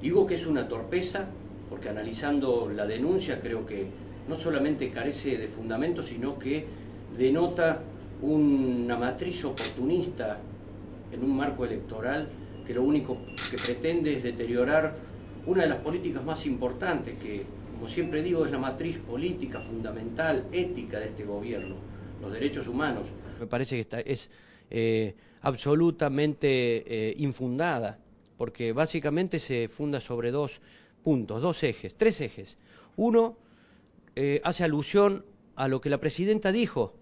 Digo que es una torpeza porque analizando la denuncia creo que no solamente carece de fundamento, sino que denota una matriz oportunista en un marco electoral que lo único que pretende es deteriorar una de las políticas más importantes que, como siempre digo, es la matriz política fundamental, ética de este gobierno, los derechos humanos. Me parece que es eh, absolutamente eh, infundada porque básicamente se funda sobre dos puntos, dos ejes, tres ejes. Uno eh, hace alusión a lo que la presidenta dijo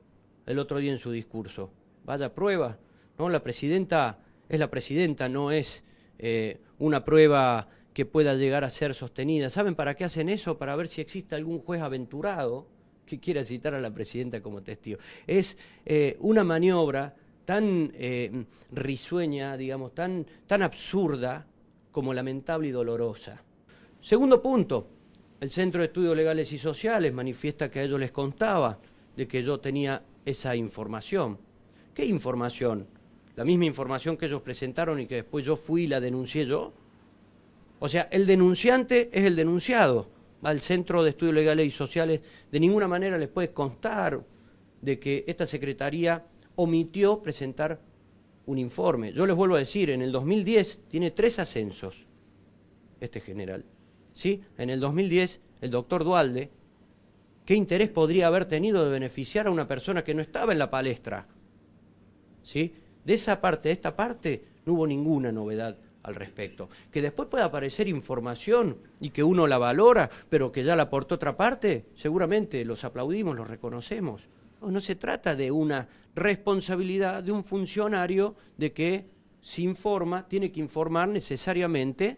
el otro día en su discurso. Vaya prueba, ¿no? La presidenta es la presidenta, no es eh, una prueba que pueda llegar a ser sostenida. ¿Saben para qué hacen eso? Para ver si existe algún juez aventurado que quiera citar a la presidenta como testigo. Es eh, una maniobra tan eh, risueña, digamos, tan, tan absurda como lamentable y dolorosa. Segundo punto, el Centro de Estudios Legales y Sociales manifiesta que a ellos les contaba de que yo tenía esa información. ¿Qué información? ¿La misma información que ellos presentaron y que después yo fui y la denuncié yo? O sea, el denunciante es el denunciado. Al Centro de Estudios Legales y Sociales de ninguna manera les puede constar de que esta Secretaría omitió presentar un informe. Yo les vuelvo a decir, en el 2010 tiene tres ascensos este general. ¿sí? En el 2010, el doctor Dualde, ¿qué interés podría haber tenido de beneficiar a una persona que no estaba en la palestra? ¿Sí? De esa parte de esta parte no hubo ninguna novedad al respecto. Que después pueda aparecer información y que uno la valora, pero que ya la aportó otra parte, seguramente los aplaudimos, los reconocemos. No, se trata de una responsabilidad de un funcionario de que se informa, tiene que informar necesariamente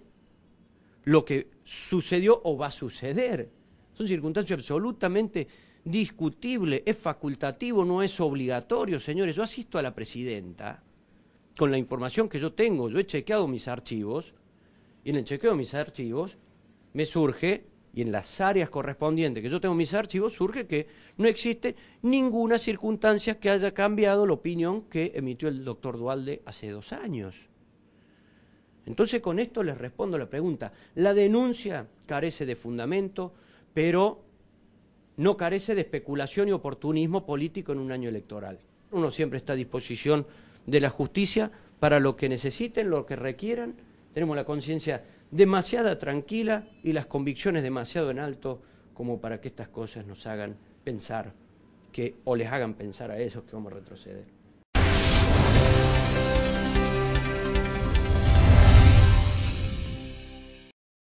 lo que sucedió o va a suceder. Es una circunstancia absolutamente discutible, es facultativo, no es obligatorio, señores. Yo asisto a la presidenta con la información que yo tengo, yo he chequeado mis archivos, y en el chequeo de mis archivos me surge y en las áreas correspondientes que yo tengo mis archivos, surge que no existe ninguna circunstancia que haya cambiado la opinión que emitió el doctor Dualde hace dos años. Entonces con esto les respondo la pregunta. La denuncia carece de fundamento, pero no carece de especulación y oportunismo político en un año electoral. Uno siempre está a disposición de la justicia para lo que necesiten, lo que requieran tenemos la conciencia demasiada tranquila y las convicciones demasiado en alto como para que estas cosas nos hagan pensar que o les hagan pensar a esos que vamos a retroceder.